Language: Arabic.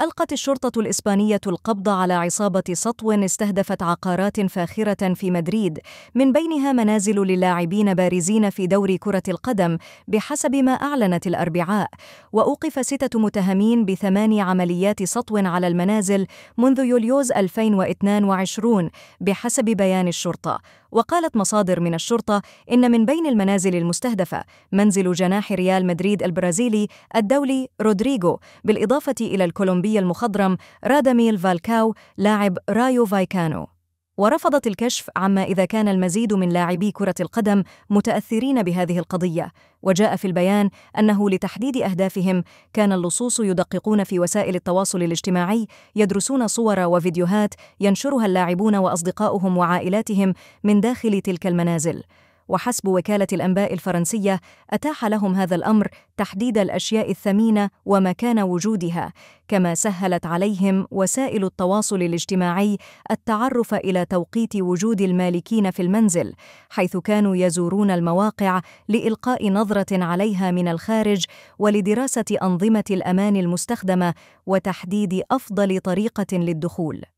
ألقت الشرطة الإسبانية القبض على عصابة سطو استهدفت عقارات فاخرة في مدريد من بينها منازل للاعبين بارزين في دور كرة القدم بحسب ما أعلنت الأربعاء وأوقف ستة متهمين بثماني عمليات سطو على المنازل منذ يوليوز 2022 بحسب بيان الشرطة وقالت مصادر من الشرطة إن من بين المنازل المستهدفة منزل جناح ريال مدريد البرازيلي الدولي رودريغو بالإضافة إلى الكولومبي الأولمبي المخضرم راداميل فالكاو لاعب رايو فايكانو ورفضت الكشف عما إذا كان المزيد من لاعبي كرة القدم متأثرين بهذه القضية، وجاء في البيان أنه لتحديد أهدافهم كان اللصوص يدققون في وسائل التواصل الاجتماعي يدرسون صور وفيديوهات ينشرها اللاعبون وأصدقاؤهم وعائلاتهم من داخل تلك المنازل، وحسب وكالة الأنباء الفرنسية أتاح لهم هذا الأمر تحديد الأشياء الثمينة ومكان وجودها، كما سهلت عليهم وسائل التواصل الاجتماعي التعرف إلى توقيت وجود المالكين في المنزل، حيث كانوا يزورون المواقع لإلقاء نظرة عليها من الخارج ولدراسة أنظمة الأمان المستخدمة وتحديد أفضل طريقة للدخول.